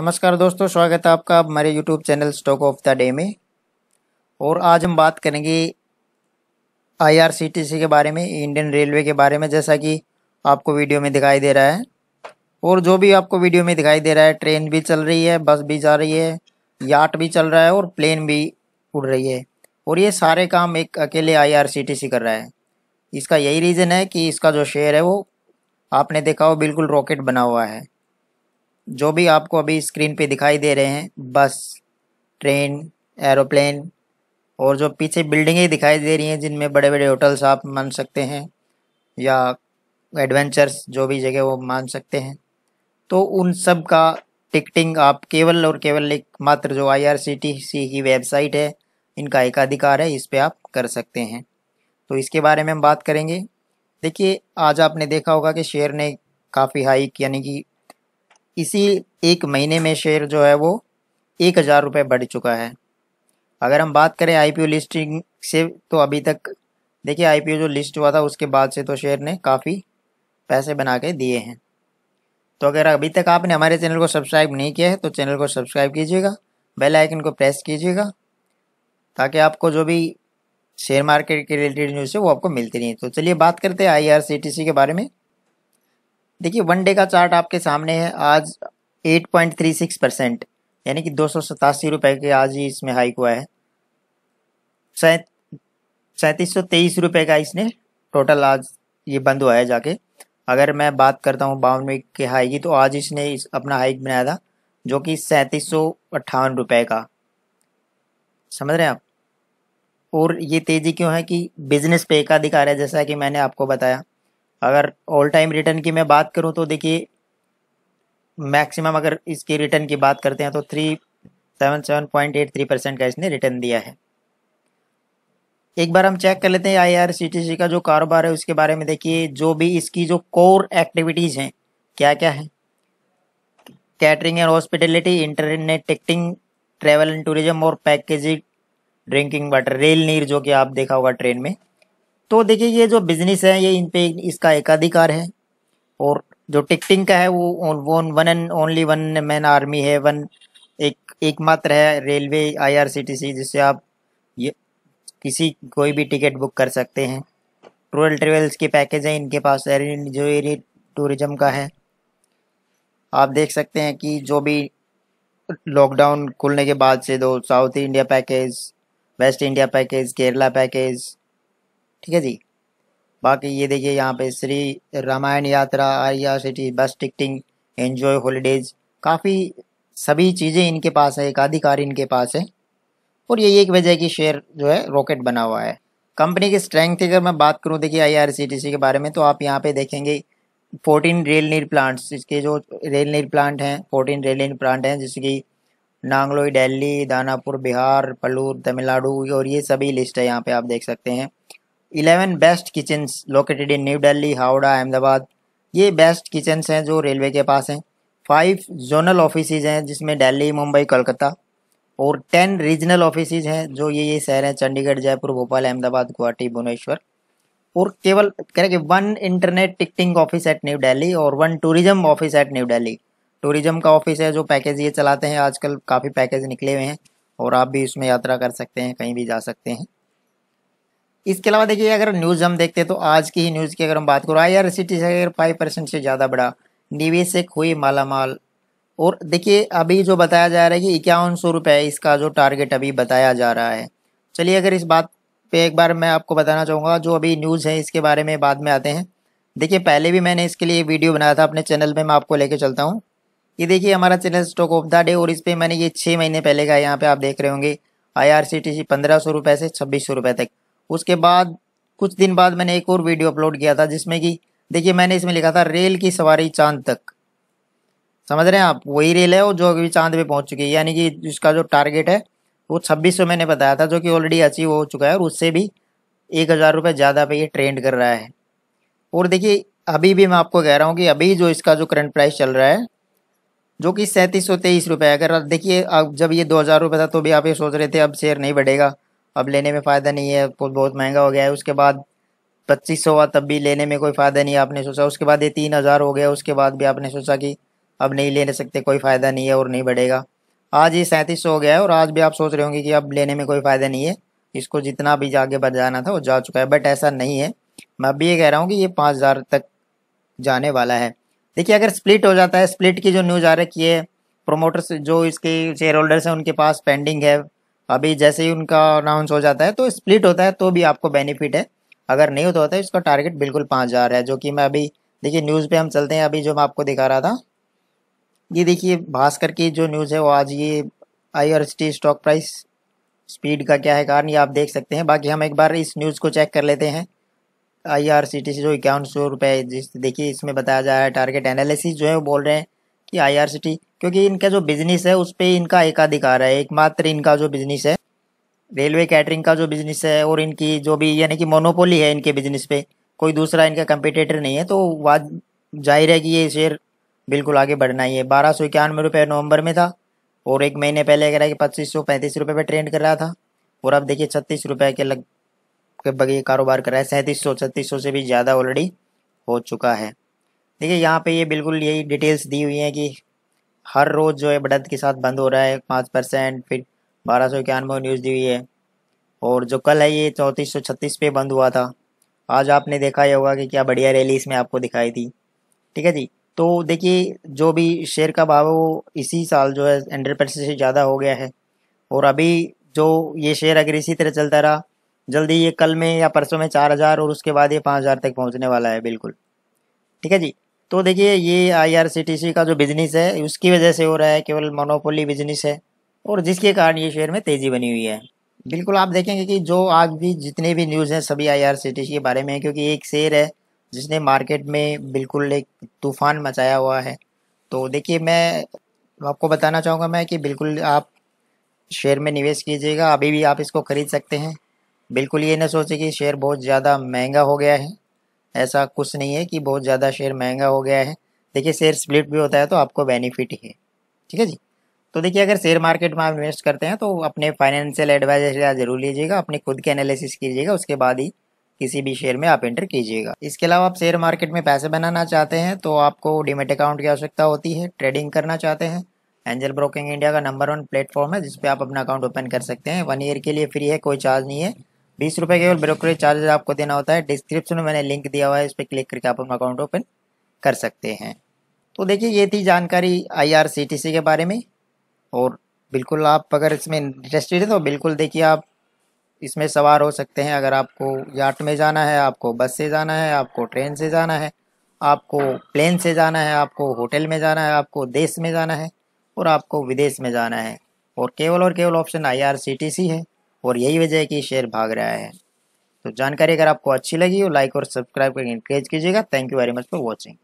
नमस्कार दोस्तों स्वागत है आपका हमारे YouTube channel stock of the day में और आज हम बात करेंगे आईआरसीटीसी के बारे में इंडियन रेलवे के बारे में जैसा कि आपको वीडियो में दिखाई दे रहा है और जो भी आपको वीडियो में दिखाई दे रहा है ट्रेन भी चल रही है बस भी जा रही है याट भी चल रहा है और प्लेन भी उड़ रही है और ये सारे काम एक अकेले आई कर रहा है इसका यही रीज़न है कि इसका जो शेयर है वो आपने देखा वो बिल्कुल रॉकेट बना हुआ है जो भी आपको अभी स्क्रीन पे दिखाई दे रहे हैं बस ट्रेन एरोप्लेन और जो पीछे बिल्डिंगें दिखाई दे रही हैं जिनमें बड़े बड़े होटल्स आप मान सकते हैं या एडवेंचर्स जो भी जगह वो मान सकते हैं तो उन सब का टिकटिंग आप केवल और केवल एक मात्र जो आईआरसीटीसी की वेबसाइट है इनका एकाधिकार है इस पर आप कर सकते हैं तो इसके बारे में हम बात करेंगे देखिए आज आपने देखा होगा कि शेयर ने काफ़ी हाइक यानी कि इसी एक महीने में शेयर जो है वो एक हज़ार रुपये बढ़ चुका है अगर हम बात करें आईपीओ लिस्टिंग से तो अभी तक देखिए आईपीओ जो लिस्ट हुआ था उसके बाद से तो शेयर ने काफ़ी पैसे बना के दिए हैं तो अगर अभी तक आपने हमारे चैनल को सब्सक्राइब नहीं किया है तो चैनल को सब्सक्राइब कीजिएगा बेल आइकन को प्रेस कीजिएगा ताकि आपको जो भी शेयर मार्केट के रिलेटेड न्यूज़ है वो आपको मिलती रही तो चलिए बात करते हैं आई के बारे में देखिए वन डे का चार्ट आपके सामने है आज 8.36 परसेंट यानी कि दो सौ रुपए के आज ही इसमें हाइक हुआ है सैंतीस सौ तेईस रुपये का इसने टोटल आज ये बंद हुआ है जाके अगर मैं बात करता हूँ बावनवे के हाई की तो आज इसने इस अपना हाइक बनाया था जो कि सैंतीस सौ अट्ठावन रुपये का समझ रहे हैं आप और ये तेज़ी क्यों है कि बिजनेस पे का दिखा रहा है जैसा कि मैंने आपको बताया अगर ऑल टाइम रिटर्न की मैं बात करूं तो देखिए मैक्सिमम अगर इसकी रिटर्न की बात करते हैं तो three seven seven point eight three percent का इसने रिटर्न दिया है एक बार हम चेक कर लेते हैं आईआरसीटीसी का जो कारोबार है उसके बारे में देखिए जो भी इसकी जो कोर एक्टिविटीज़ हैं क्या क्या है catering and hospitality internet ticketing travel and tourism और packaging drinking water rail Neer जो कि आप देखा होगा ट्रेन में तो देखिए ये जो बिजनेस है ये इन पे इसका एकाधिकार है और जो टिकटिंग का है वो one one and only one man army है वन एक एकमात्र है रेलवे आईआरसीटीसी जिससे आप ये किसी कोई भी टिकट बुक कर सकते हैं रूरल ट्रेवल्स के पैकेज हैं इनके पास जो एरी टूरिज्म का है आप देख सकते हैं कि जो भी लॉकडाउन खुलने के बाद से दो South India package West India package Kerala package ठीक है जी बाकी ये देखिए यहाँ पे Shri Ramayana Yatra C city bus ticketing enjoy holidays काफ़ी सभी चीज़ें इनके पास है अधिकार इनके पास है और यही एक वजह है कि शेयर जो है रॉकेट बना हुआ है कंपनी की स्ट्रेंथ अगर मैं बात करूँ देखिए आईआरसीटीसी के बारे में तो आप यहाँ पे देखेंगे फोर्टीन रेल नीर प्लांट्स इसके जो रेल नीर प्लांट हैं फोर्टीन रेल नीर प्लांट हैं जैसे कि नांगलोई दिल्ली दानापुर बिहार पलूर तमिलनाडु और ये सभी लिस्ट है यहाँ पे आप देख सकते हैं eleven best kitchens located in New Delhi Howrah Ahmedabad ये बेस्ट किचन्स हैं जो रेलवे के पास हैं फाइव जोनल ऑफिस हैं जिसमें दिल्ली मुंबई कोलकाता और टेन रीजनल ऑफिस हैं जो ये ये शहर हैं चंडीगढ़ जयपुर भोपाल अहमदाबाद गुवाहाटी भुवनेश्वर और केवल कह रहे कि one internet ticketing office at New Delhi और one tourism office at New Delhi tourism का ऑफिस है जो पैकेज ये चलाते हैं आजकल काफ़ी पैकेज निकले हुए हैं और आप भी उसमें यात्रा कर सकते हैं कहीं भी जा सकते हैं इसके अलावा देखिए अगर न्यूज़ हम देखते हैं तो आज की ही न्यूज़ की अगर हम बात करो I R C T C अगर फाइव परसेंट से ज़्यादा बढ़ा निवेशक हुई मालामाल और देखिए अभी जो बताया जा रहा है कि इक्यावन सौ रुपये इसका जो टारगेट अभी बताया जा रहा है चलिए अगर इस बात पे एक बार मैं आपको बताना चाहूँगा जो अभी न्यूज़ है इसके बारे में बाद में आते हैं देखिए पहले भी मैंने इसके लिए वीडियो बनाया था अपने चैनल पे मैं आपको लेके चलता हूँ ये देखिए हमारा channel stock of the day और इस पर मैंने ये छः महीने पहले का यहाँ पे आप देख रहे होंगे I R C T C पंद्रह सौ रुपये से छब्बीस सौ रुपये तक उसके बाद कुछ दिन बाद मैंने एक और वीडियो अपलोड किया था जिसमें कि देखिए मैंने इसमें लिखा था रेल की सवारी चांद तक समझ रहे हैं आप वही रेल है और जो अभी चांद पे पहुंच चुकी है यानी कि जिसका जो टारगेट है वो छब्बीस सौ मैंने बताया था जो कि ऑलरेडी अचीव हो चुका है और उससे भी एक हज़ार रुपये ज़्यादा पे ये ट्रेंड कर रहा है और देखिए अभी भी मैं आपको कह रहा हूँ कि अभी जो इसका जो करंट प्राइस चल रहा है जो कि सैंतीस सौ तेईस रुपये अगर देखिए अब जब ये दो हज़ार रुपये था तो भी आप ये सोच रहे थे अब शेयर नहीं बढ़ेगा अब लेने में फ़ायदा नहीं है बहुत महंगा हो गया है उसके बाद पच्चीस सौ तब भी लेने में कोई फ़ायदा नहीं आपने सोचा उसके बाद ये तीन हज़ार हो गया उसके बाद भी आपने सोचा कि अब नहीं ले सकते कोई फ़ायदा नहीं है और नहीं बढ़ेगा आज ये सैंतीस सौ हो गया है और आज भी आप सोच रहे होंगे कि अब लेने में कोई फ़ायदा नहीं है इसको जितना भी जाके बढ़ जाना था वो जा चुका है बट ऐसा नहीं है मैं अब भी ये कह रहा हूँ कि ये पाँच हज़ार तक जाने वाला है देखिए अगर स्प्लिट हो जाता है स्प्लिट की जो न्यूज़ आ रखी है प्रोमोटर्स जो इसके शेयर होल्डर्स हैं उनके पास पेंडिंग है अभी जैसे ही उनका अनाउंस हो जाता है तो स्प्लिट होता है तो भी आपको बेनिफिट है अगर नहीं होता होता है इसका टारगेट बिल्कुल पाँच हज़ार है जो कि मैं अभी देखिए न्यूज़ पे हम चलते हैं अभी जो मैं आपको दिखा रहा था ये देखिए भास्कर की जो न्यूज़ है वो आज ये आई स्टॉक प्राइस स्पीड का क्या है कारण ये आप देख सकते हैं बाकी हम एक बार इस न्यूज़ को चेक कर लेते हैं I R C T C जो इक्यावन सौ रुपये जिस देखिए इसमें बताया जा रहा है टारगेट एनालिसिस जो है वो बोल रहे हैं कि आई आर सी टी क्योंकि इनका जो बिजनेस है उस पर इनका एकाधिकार है एकमात्र इनका जो बिजनेस है रेलवे कैटरिंग का जो बिजनेस है और इनकी जो भी यानी कि मोनोपोली है इनके बिजनेस पे कोई दूसरा इनका कंपिटेटर नहीं है तो वाद जाहिर है कि ये शेयर बिल्कुल आगे बढ़ना ही है बारह सौ इक्यानवे रुपये नवंबर में था और एक महीने पहले कह रहा है कि पच्चीस सौ पैंतीस रुपये पर ट्रेंड कर रहा था और अब देखिए छत्तीस रुपये के लग के बगे कारोबार कर रहा है सैंतीस सौ छत्तीस सौ से भी ज़्यादा ऑलरेडी हो चुका है देखिए यहाँ पे ये बिल्कुल यही डिटेल्स दी हुई हैं कि हर रोज़ जो है बढ़त के साथ बंद हो रहा है पाँच परसेंट फिर बारह सौ इक्यानवे न्यूज़ दी हुई है और जो कल है ये चौंतीस सौ छत्तीस पे बंद हुआ था आज आपने देखा ही होगा कि क्या बढ़िया रैली इसमें आपको दिखाई थी ठीक है जी तो देखिए जो भी शेयर का भाव है वो इसी साल जो है हंड्रेड परसेंट से ज़्यादा हो गया है और अभी जो ये शेयर अगर इसी तरह चलता रहा जल्दी ये कल में या परसों में चार हज़ार और उसके बाद ये पाँच हज़ार तक पहुँचने वाला है बिल्कुल ठीक है जी तो देखिए ये आईआरसीटीसी का जो बिजनेस है उसकी वजह से हो रहा है केवल मोनोपोली बिजनेस है और जिसके कारण ये शेयर में तेजी बनी हुई है बिल्कुल आप देखेंगे कि जो आज भी जितने भी न्यूज़ हैं सभी आईआरसीटीसी के बारे में है क्योंकि एक शेयर है जिसने मार्केट में बिल्कुल एक तूफान मचाया हुआ है तो देखिए मैं आपको बताना चाहूँगा मैं कि बिल्कुल आप शेयर में निवेश कीजिएगा अभी भी आप इसको खरीद सकते हैं बिल्कुल ये ना सोचे कि शेयर बहुत ज़्यादा महंगा हो गया है ऐसा कुछ नहीं है कि बहुत ज़्यादा शेयर महंगा हो गया है देखिए शेयर स्प्लिट भी होता है तो आपको बेनिफिट ही है ठीक है जी तो देखिए अगर शेयर मार्केट में आप इन्वेस्ट करते हैं तो अपने फाइनेंशियल एडवाइजर जरूर लीजिएगा अपने खुद के एनालिसिस कीजिएगा उसके बाद ही किसी भी शेयर में आप एंटर कीजिएगा इसके अलावा आप शेयर मार्केट में पैसे बनाना चाहते हैं तो आपको डिमेट अकाउंट की आवश्यकता होती है ट्रेडिंग करना चाहते हैं एंजल ब्रोकिंग इंडिया का नंबर वन प्लेटफॉर्म है जिसपे आप अपना अकाउंट ओपन कर सकते हैं वन ईयर के लिए फ्री है कोई चार्ज नहीं है बीस रुपये केवल ब्रोकरेज चार्जेज आपको देना होता है डिस्क्रिप्शन में मैंने लिंक दिया हुआ है इस पर क्लिक करके आप अपना अकाउंट ओपन कर सकते हैं तो देखिए ये थी जानकारी आईआरसीटीसी के बारे में और बिल्कुल आप अगर इसमें इंटरेस्टेड है तो बिल्कुल देखिए आप इसमें सवार हो सकते हैं अगर आपको याट में जाना है आपको बस से जाना है आपको ट्रेन से जाना है आपको प्लेन से जाना है आपको होटल में जाना है आपको देश में जाना है और आपको विदेश में जाना है और केवल और केवल ऑप्शन सी है और यही वजह है कि शेयर भाग रहा है तो जानकारी अगर आपको अच्छी लगी हो लाइक और सब्सक्राइब करके इंकरेज कीजिएगा thank you very much for watching